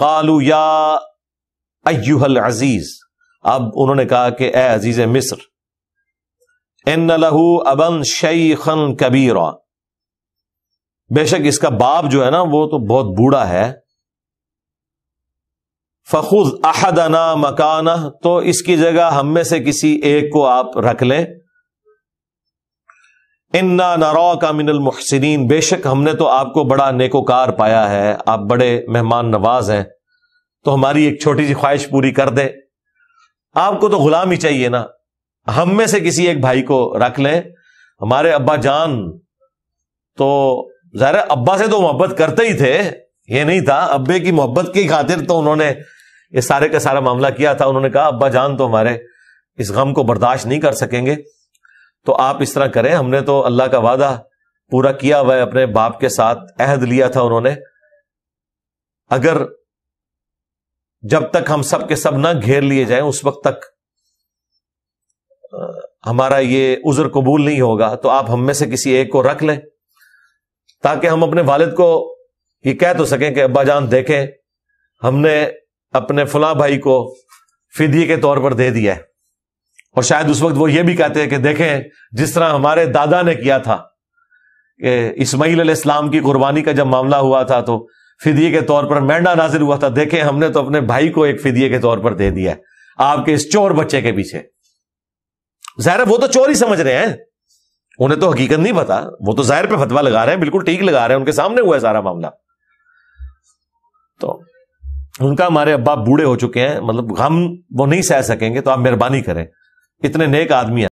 कालू या अयुहल अजीज अब उन्होंने कहा कि ए अजीज मिस्र इन लहू अबन शई खन कबीरा बेशक इसका बाप जो है ना वो तो बहुत बूढ़ा है फखुज अहदना मकाना तो इसकी जगह हम में से किसी एक को आप रख लें इन्ना नरा का मिनल मुहसिन बेशक हमने तो आपको बड़ा नेकोकार पाया है आप बड़े मेहमान नवाज हैं तो हमारी एक छोटी सी ख्वाहिश पूरी कर दे आपको तो गुलाम ही चाहिए ना हम में से किसी एक भाई को रख लें हमारे अब्बा जान तो ज़ाहिर अब्बा से तो मोहब्बत करते ही थे ये नहीं था अब्बे की मोहब्बत की खातिर तो उन्होंने इस सारे का सारा मामला किया था उन्होंने कहा अब्बा जान तो हमारे इस गम को बर्दाश्त नहीं कर सकेंगे तो आप इस तरह करें हमने तो अल्लाह का वादा पूरा किया हुआ अपने बाप के साथ अहद लिया था उन्होंने अगर जब तक हम सब के सब ना घेर लिए जाए उस वक्त तक हमारा ये उजर कबूल नहीं होगा तो आप हम में से किसी एक को रख लें ताकि हम अपने वालिद को ये कह तो सकें कि अब्बा जान देखें हमने अपने फला भाई को फिदी के तौर पर दे दिया है और शायद उस वक्त वो ये भी कहते हैं कि देखें जिस तरह हमारे दादा ने किया था इसमाइल अल इस्लाम की कुर्बानी का जब मामला हुआ था तो फिदिये के तौर पर मैंडा नाजिर हुआ था देखें हमने तो अपने भाई को एक फिदिये के तौर पर दे दिया आपके इस चोर बच्चे के पीछे जाहिर वो तो चोर ही समझ रहे हैं उन्हें तो हकीकत नहीं पता वो तो जाहिर पे फतवा लगा रहे हैं बिल्कुल ठीक लगा रहे हैं उनके सामने हुआ है सारा मामला तो उनका हमारे अब्बा बूढ़े हो चुके हैं मतलब हम वो नहीं सह सकेंगे तो आप मेहरबानी करें इतने नेक आदमी